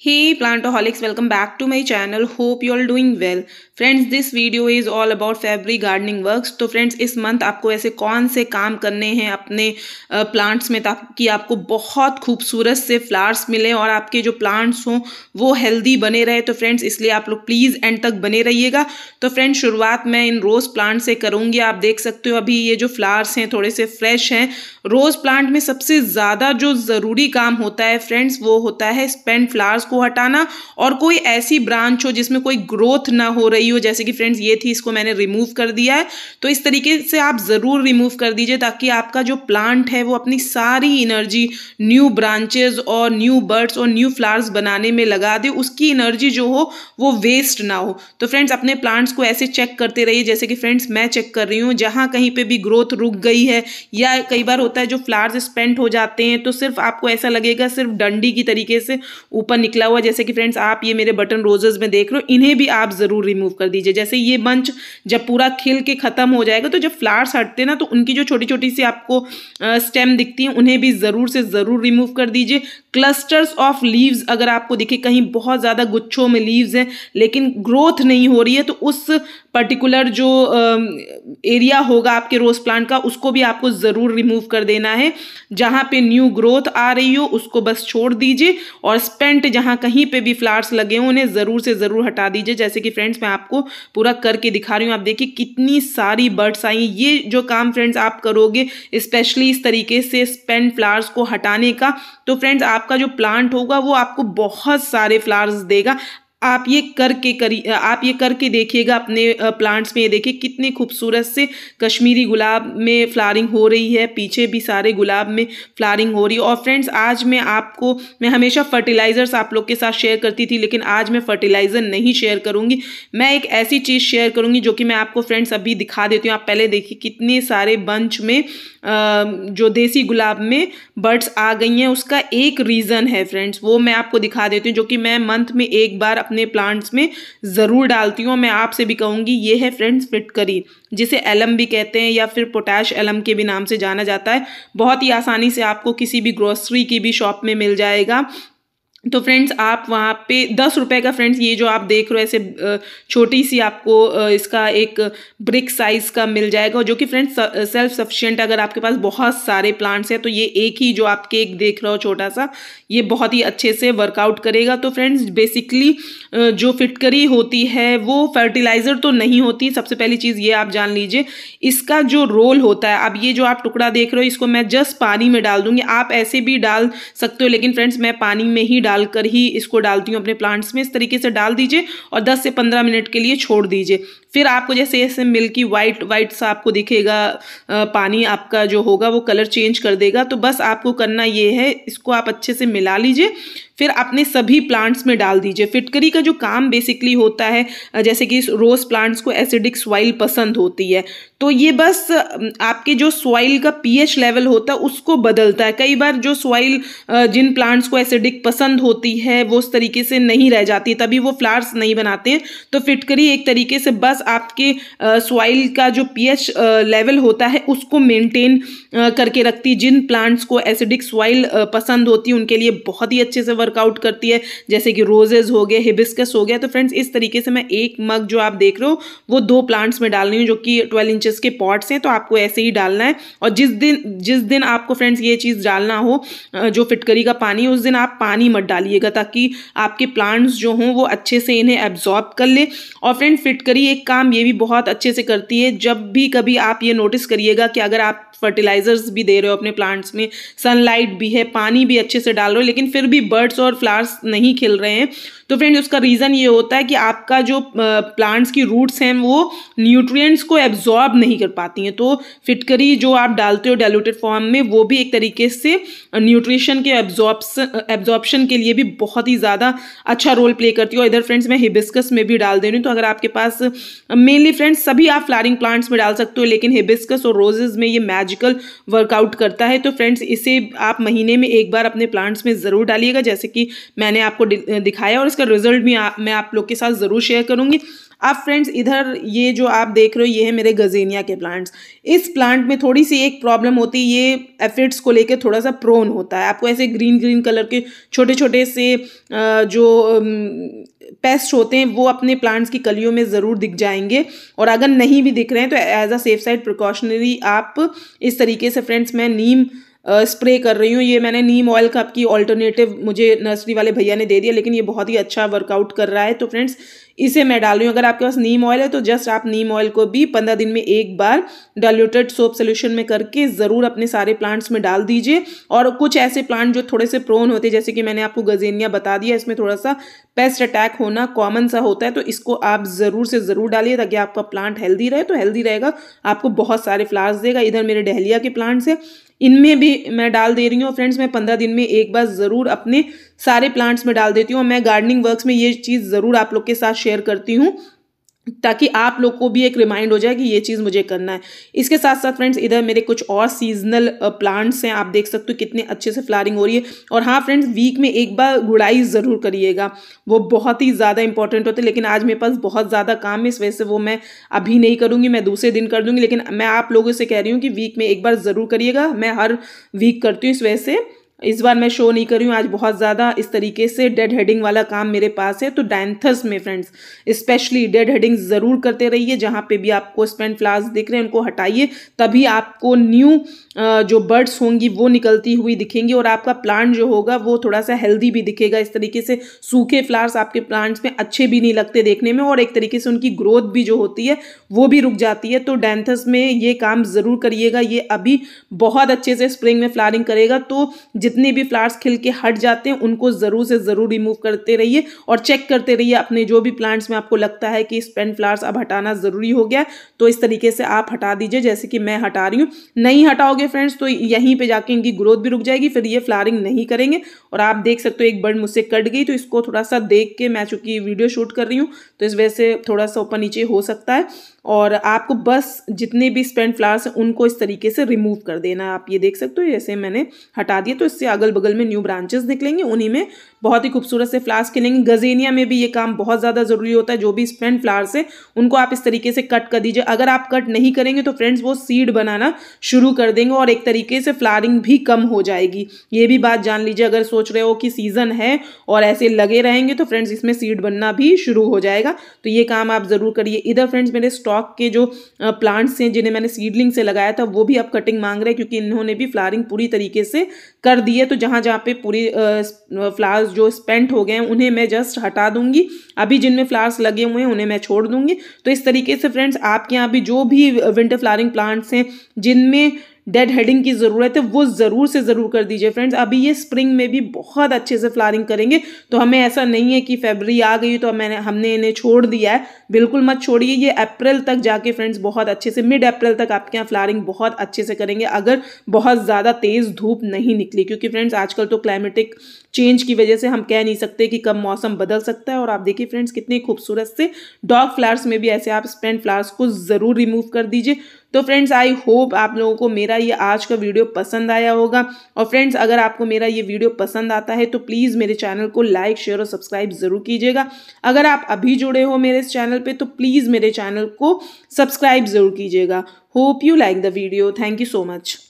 Hey plantaholics welcome back to my channel hope you all doing well friends this video is all about February gardening works तो friends इस month आपको ऐसे कौन से काम करने हैं अपने प्लांट्स में ताकि आपको बहुत खूबसूरत से फ्लावर्स मिलें और आपके जो प्लांट्स हों वो हेल्दी बने रहे तो फ्रेंड्स इसलिए आप लोग प्लीज़ एंड तक बने रहिएगा तो फ्रेंड्स शुरुआत मैं इन रोज़ प्लांट से करूँगी आप देख सकते हो अभी ये जो फ्लावर्स हैं थोड़े से फ्रेश हैं रोज़ प्लांट में सबसे ज़्यादा जो ज़रूरी काम होता है फ्रेंड्स वो होता है स्पेंड फ्लावर्स घास को हटाना और कोई ऐसी ब्रांच हो जिसमें कोई ग्रोथ ना हो रही हो जैसे कि फ्रेंड्स ये थी इसको मैंने रिमूव कर दिया है तो इस तरीके से आप ज़रूर रिमूव कर दीजिए ताकि आपका जो प्लांट है वो अपनी सारी इनर्जी न्यू ब्रांचेज और न्यू बर्ड्स और न्यू फ्लावर्स बनाने में लगा दे उसकी एनर्जी जो हो वो वेस्ट ना हो तो फ्रेंड्स अपने प्लांट्स को ऐसे चेक करते रहिए जैसे कि फ्रेंड्स मैं चेक कर रही हूँ जहाँ कहीं पर भी ग्रोथ रुक गई है या कई बार होता है जो फ्लावर्स स्पेंट हो जाते हैं तो सिर्फ आपको ऐसा लगेगा सिर्फ डंडी की तरीके से ऊपर हुआ निकला हुआ जैसे कि फ्रेंड्स आप ये मेरे बटन रोजेज में देख रहे हो इन्हें भी आप ज़रूर रिमूव कर दीजिए जैसे ये बंच जब पूरा खिल के ख़त्म हो जाएगा तो जब फ्लावर्स हटते हैं ना तो उनकी जो छोटी छोटी सी आपको स्टेम दिखती है उन्हें भी ज़रूर से ज़रूर रिमूव कर दीजिए क्लस्टर्स ऑफ लीव्स अगर आपको दिखे कहीं बहुत ज़्यादा गुच्छों में लीव्स हैं लेकिन ग्रोथ नहीं हो रही है तो उस पर्टिकुलर जो एरिया होगा आपके रोज़ प्लांट का उसको भी आपको ज़रूर रिमूव कर देना है जहां पे न्यू ग्रोथ आ रही हो उसको बस छोड़ दीजिए और स्पेंट पे जहाँ कहीं पे भी फ्लावर्स लगे हों उन्हें ज़रूर से ज़रूर हटा दीजिए जैसे कि फ्रेंड्स मैं आपको पूरा करके दिखा रही हूँ आप देखिए कितनी सारी बर्ड्स आई ये जो काम फ्रेंड्स आप करोगे स्पेशली इस तरीके से स्पेन फ्लावर्स को हटाने का तो फ्रेंड्स आपका जो प्लांट होगा वो आपको बहुत सारे फ्लावर्स देगा आप ये करके करी आप ये करके देखिएगा अपने प्लांट्स में ये देखिए कितने खूबसूरत से कश्मीरी गुलाब में फ्लारिंग हो रही है पीछे भी सारे गुलाब में फ्लारिंग हो रही है और फ्रेंड्स आज मैं आपको मैं हमेशा फर्टिलाइज़र्स आप लोग के साथ शेयर करती थी लेकिन आज मैं फर्टिलाइज़र नहीं शेयर करूँगी मैं एक ऐसी चीज़ शेयर करूँगी जो कि मैं आपको फ्रेंड्स अभी दिखा देती हूँ आप पहले देखिए कितने सारे बंच में जो देसी गुलाब में बर्ड्स आ गई हैं उसका एक रीज़न है फ्रेंड्स वो मैं आपको दिखा देती हूँ जो कि मैं मंथ में एक बार अपने प्लांट्स में ज़रूर डालती हूँ मैं आपसे भी कहूँगी ये है फ्रेंड्स फिटकरी जिसे एलम भी कहते हैं या फिर पोटैश एलम के भी नाम से जाना जाता है बहुत ही आसानी से आपको किसी भी ग्रोसरी की भी शॉप में मिल जाएगा तो फ्रेंड्स आप वहाँ पे दस रुपए का फ्रेंड्स ये जो आप देख रहे हो ऐसे छोटी सी आपको इसका एक ब्रिक साइज़ का मिल जाएगा जो कि फ्रेंड्स सेल्फ सफिशिएंट अगर आपके पास बहुत सारे प्लांट्स हैं तो ये एक ही जो आप केक देख रहे हो छोटा सा ये बहुत ही अच्छे से वर्कआउट करेगा तो फ्रेंड्स बेसिकली जो फिटकरी होती है वो फर्टिलाइज़र तो नहीं होती सबसे पहली चीज़ ये आप जान लीजिए इसका जो रोल होता है अब ये जो आप टुकड़ा देख रहे हो इसको मैं जस्ट पानी में डाल दूँगी आप ऐसे भी डाल सकते हो लेकिन फ्रेंड्स मैं पानी में ही डालकर ही इसको डालती हूँ अपने प्लांट्स में इस तरीके से डाल दीजिए और 10 से 15 मिनट के लिए छोड़ दीजिए फिर आपको जैसे ऐसे मिल्की वाइट वाइट सा आपको दिखेगा पानी आपका जो होगा वो कलर चेंज कर देगा तो बस आपको करना ये है इसको आप अच्छे से मिला लीजिए फिर अपने सभी प्लांट्स में डाल दीजिए फिटकरी का जो काम बेसिकली होता है जैसे कि रोज़ प्लांट्स को एसिडिक सॉइल पसंद होती है तो ये बस आपके जो सॉइल का पीएच लेवल होता है उसको बदलता है कई बार जो सॉइल जिन प्लांट्स को एसिडिक पसंद होती है वो उस तरीके से नहीं रह जाती तभी वो फ्लावर्स नहीं बनाते हैं तो फिटकरी एक तरीके से बस आपके सॉइल का जो पी लेवल होता है उसको मेंटेन करके रखती जिन प्लांट्स को एसिडिक सॉइल पसंद होती है उनके लिए बहुत ही अच्छे से वर्कआउट करती है जैसे कि रोजेज हो गए हिबिस्कस हो गया तो फ्रेंड्स इस तरीके से मैं एक मग जो आप देख रहे हो वो दो प्लांट्स में डाल रही हूँ जो कि ट्वेल्व इंचज के पॉट्स हैं तो आपको ऐसे ही डालना है और जिस दिन जिस दिन आपको फ्रेंड्स ये चीज़ डालना हो जो फिटकरी का पानी उस दिन आप पानी मत डालिएगा ताकि आपके प्लांट्स जो हों वो अच्छे से इन्हें एब्जॉर्ब कर ले और फ्रेंड फिटकरी एक काम ये भी बहुत अच्छे से करती है जब भी कभी आप ये नोटिस करिएगा कि अगर आप फर्टिलाइजर्स भी दे रहे हो अपने प्लांट्स में सनलाइट भी है पानी भी अच्छे से डाल रहे हो लेकिन फिर भी बर्ड्स और फ्लावर्स नहीं खिल रहे हैं तो फ्रेंड्स उसका रीज़न ये होता है कि आपका जो प्लांट्स की रूट्स हैं वो न्यूट्रिएंट्स को एब्जॉर्ब नहीं कर पाती हैं तो फिटकरी जो आप डालते हो डायलूटेड फॉर्म में वो भी एक तरीके से न्यूट्रिशन के एब्जॉर्ब्स एब्जॉर्बशन के लिए भी बहुत ही ज़्यादा अच्छा रोल प्ले करती है और इधर फ्रेंड्स मैं हिबिस्कस में भी डाल दे रही हूँ तो अगर आपके पास मेनली फ्रेंड्स सभी आप फ्लारिंग प्लांट्स में डाल सकते हो लेकिन हिबिस्कस और रोजेज में ये मैजिकल वर्कआउट करता है तो फ्रेंड्स इसे आप महीने में एक बार अपने प्लांट्स में ज़रूर डालिएगा जैसे जैसे कि मैंने आपको दिखाया और इसका रिजल्ट भी आ, मैं आप लोग के साथ ज़रूर शेयर करूँगी आप फ्रेंड्स इधर ये जो आप देख रहे हो ये है मेरे गजेनिया के प्लांट्स इस प्लांट में थोड़ी सी एक प्रॉब्लम होती है ये एफिड्स को लेकर थोड़ा सा प्रोन होता है आपको ऐसे ग्रीन ग्रीन कलर के छोटे छोटे से जो पेस्ट होते हैं वो अपने प्लांट्स की कलियों में ज़रूर दिख जाएंगे और अगर नहीं भी दिख रहे हैं तो as a safe side precautionary आप इस तरीके से फ्रेंड्स मैं नीम स्प्रे कर रही हूँ ये मैंने नीम ऑयल का आपकी ऑल्टरनेटिव मुझे नर्सरी वाले भैया ने दे दिया लेकिन ये बहुत ही अच्छा वर्कआउट कर रहा है तो फ्रेंड्स इसे मैं डाल रही हूँ अगर आपके पास नीम ऑयल है तो जस्ट आप नीम ऑयल को भी पंद्रह दिन में एक बार डाइल्यूटेड सोप सोल्यूशन में करके ज़रूर अपने सारे प्लांट्स में डाल दीजिए और कुछ ऐसे प्लांट जो थोड़े से प्रोन होते हैं जैसे कि मैंने आपको गजेनिया बता दिया इसमें थोड़ा सा पेस्ट अटैक होना कॉमन सा होता है तो इसको आप ज़रूर से ज़रूर डालिए ताकि आपका प्लांट हेल्दी रहे तो हेल्दी रहेगा आपको बहुत सारे फ्लावर्स देगा इधर मेरे डहलिया के प्लांट्स है इनमें भी मैं डाल दे रही हूँ फ्रेंड्स मैं पंद्रह दिन में एक बार ज़रूर अपने सारे प्लांट्स में डाल देती हूँ और मैं गार्डनिंग वर्क्स में ये चीज़ ज़रूर आप लोग के साथ शेयर करती हूँ ताकि आप लोग को भी एक रिमाइंड हो जाए कि ये चीज़ मुझे करना है इसके साथ साथ फ्रेंड्स इधर मेरे कुछ और सीजनल प्लांट्स हैं आप देख सकते हो कितने अच्छे से फ्लारिंग हो रही है और हाँ फ्रेंड्स वीक में एक बार गुड़ाई ज़रूर करिएगा वो बहुत ही ज़्यादा इंपॉर्टेंट होते लेकिन आज मेरे पास बहुत ज़्यादा काम है इस वजह से वो मैं अभी नहीं करूँगी मैं दूसरे दिन कर दूँगी लेकिन मैं आप लोगों से कह रही हूँ कि वीक में एक बार ज़रूर करिएगा मैं हर वीक करती हूँ इस वजह से इस बार मैं शो नहीं कर रही हूँ आज बहुत ज़्यादा इस तरीके से डेड हेडिंग वाला काम मेरे पास है तो डायंथस में फ्रेंड्स स्पेशली डेड हेडिंग ज़रूर करते रहिए जहाँ पे भी आपको स्पेंड फ्लावर्स दिख रहे हैं उनको हटाइए तभी आपको न्यू जो बर्ड्स होंगी वो निकलती हुई दिखेंगी और आपका प्लांट जो होगा वो थोड़ा सा हेल्दी भी दिखेगा इस तरीके से सूखे फ्लावर्स आपके प्लांट्स में अच्छे भी नहीं लगते देखने में और एक तरीके से उनकी ग्रोथ भी जो होती है वो भी रुक जाती है तो डैंथस में ये काम ज़रूर करिएगा ये अभी बहुत अच्छे से स्प्रिंग में फ्लारिंग करेगा तो जितने भी फ्लावर्स खिल के हट जाते हैं उनको ज़रूर से ज़रूर रिमूव करते रहिए और चेक करते रहिए अपने जो भी प्लांट्स में आपको लगता है कि स्पेंड फ्लावर्स अब हटाना ज़रूरी हो गया तो इस तरीके से आप हटा दीजिए जैसे कि मैं हटा रही हूँ नहीं हटाओगे फ्रेंड्स तो यहीं पर जाके इनकी ग्रोथ भी रुक जाएगी फिर ये फ्लारिंग नहीं करेंगे और आप देख सकते हो एक बर्ड मुझसे कट गई तो इसको थोड़ा सा देख के मैं चूँकि वीडियो शूट कर रही हूँ तो इस वजह से थोड़ा सा ऊपर नीचे हो सकता है और आपको बस जितने भी स्पेंड फ्लावर्स हैं उनको इस तरीके से रिमूव कर देना आप ये देख सकते हो जैसे मैंने हटा दिया तो इस उससे अगल बगल में न्यू ब्रांचेस निकलेंगे उन्हीं में बहुत ही खूबसूरत से फ्लावर्स खिलेंगे गजेनिया में भी ये काम बहुत ज़्यादा ज़रूरी होता है जो भी स्पेंड फ्लावर्स है उनको आप इस तरीके से कट कर दीजिए अगर आप कट नहीं करेंगे तो फ्रेंड्स वो सीड बनाना शुरू कर देंगे और एक तरीके से फ्लारिंग भी कम हो जाएगी ये भी बात जान लीजिए अगर सोच रहे हो कि सीज़न है और ऐसे लगे रहेंगे तो फ्रेंड्स इसमें सीड बनना भी शुरू हो जाएगा तो ये काम आप ज़रूर करिए इधर फ्रेंड्स मेरे स्टॉक के जो प्लांट्स हैं जिन्हें मैंने सीडलिंग से लगाया था वो भी अब कटिंग मांग रहे हैं क्योंकि इन्होंने भी फ्लारिंग पूरी तरीके से कर दिए तो जहाँ जहाँ पे पूरी फ्लावर्स जो स्पेंट हो गए हैं उन्हें मैं जस्ट हटा दूंगी अभी जिनमें फ्लावर्स लगे हुए हैं उन्हें मैं छोड़ दूंगी तो इस तरीके से फ्रेंड्स आपके यहाँ भी जो भी विंटर फ्लावरिंग प्लांट्स हैं जिनमें डेड हेडिंग की ज़रूरत है वो ज़रूर से ज़रूर कर दीजिए फ्रेंड्स अभी ये स्प्रिंग में भी बहुत अच्छे से फ्लारिंग करेंगे तो हमें ऐसा नहीं है कि फेबरी आ गई तो मैंने हमने इन्हें छोड़ दिया है बिल्कुल मत छोड़िए ये अप्रैल तक जाके फ्रेंड्स बहुत अच्छे से मिड अप्रैल तक आपके यहाँ फ्लारिंग बहुत अच्छे से करेंगे अगर बहुत ज़्यादा तेज़ धूप नहीं निकली क्योंकि फ्रेंड्स आजकल तो क्लाइमेटिक चेंज की वजह से हम कह नहीं सकते कि कब मौसम बदल सकता है और आप देखिए फ्रेंड्स कितने खूबसूरत से डॉग फ्लावर्स में भी ऐसे आप स्पेंड फ्लावर्स को ज़रूर रिमूव कर दीजिए तो फ्रेंड्स आई होप आप लोगों को मेरा ये आज का वीडियो पसंद आया होगा और फ्रेंड्स अगर आपको मेरा ये वीडियो पसंद आता है तो प्लीज़ मेरे चैनल को लाइक शेयर और सब्सक्राइब ज़रूर कीजिएगा अगर आप अभी जुड़े हो मेरे इस चैनल पे तो प्लीज़ मेरे चैनल को सब्सक्राइब ज़रूर कीजिएगा hope you like the video thank you so much